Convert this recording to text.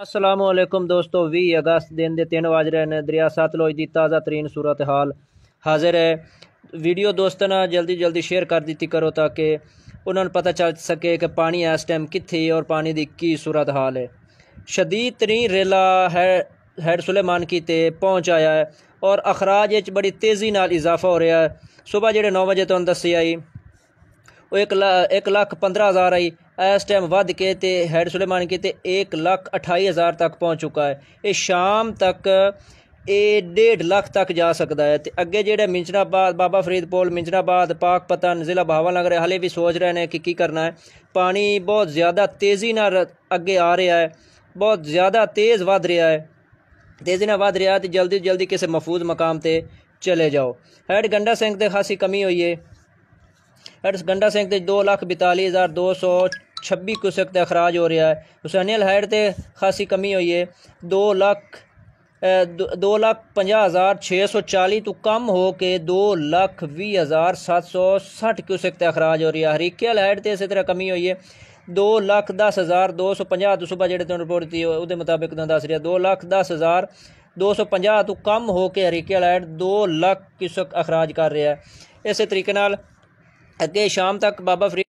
असलम दोस्तों भी अगस्त दिन के तीन बज रहे हैं दरिया सतलुज की ताज़ा तरीन सूरत हाल हाजिर है वीडियो दोस्तों ने जल्दी जल्दी शेयर कर दी करो ताकि उन्होंने पता चल सके कि पानी इस टाइम कितनी और पानी की की सूरत हाल है शदीद तरीन रेला है हैड सुलेमान की ते पहुँच आया है और अखराज बड़ी तेज़ी इजाफा हो रहा है सुबह जोड़े नौ बजे तुम दसी आई वो एक ला एक लाख पंद्रह हज़ार आई इस टाइम वध के तो हैड सुले के तो एक लख अठाई हज़ार तक पहुँच चुका है ये शाम तक ये डेढ़ लख तक जा सकता है तो अगे जेडे मिंजनाबाद बाबा फरीदपोल मिंजनाबाद पाक पतन ज़िला बहावा नगर हाले भी सोच रहे हैं कि की करना है पानी बहुत ज़्यादा तेज़ी न अगे आ रहा है बहुत ज़्यादा तेज़ वध रहा है तेज़ी वध रहा है तो जल्दी जल्दी किसी महफूज मकाम से चले जाओ हैड गंडा सिंह की खासी कमी हुई है हैड गंडा सिंह दो लख बताली हज़ार दो सौ छब्बी कुसक अखराज हो रहा है हुसैन अल हैड से खासी कमी हुई है दो लख दो लख पाँ हज़ार छः सौ चाली तो कम हो के दो लख भी हज़ार सात सौ सठ कुसक अखराज हो रहा है हरीके अल हैड से इस तरह कमी हुई है दो लख दस हज़ार दो सौ पंजा तो सुबह जो रिपोर्ट थी वो मुताबिक दस रहा दो लख दस हज़ार दो सौ पंजा तो कम हो के हरीके अल दो लख क्यूसक अखराज कर रहा है इस तरीके अगे शाम तक बाबा फरीद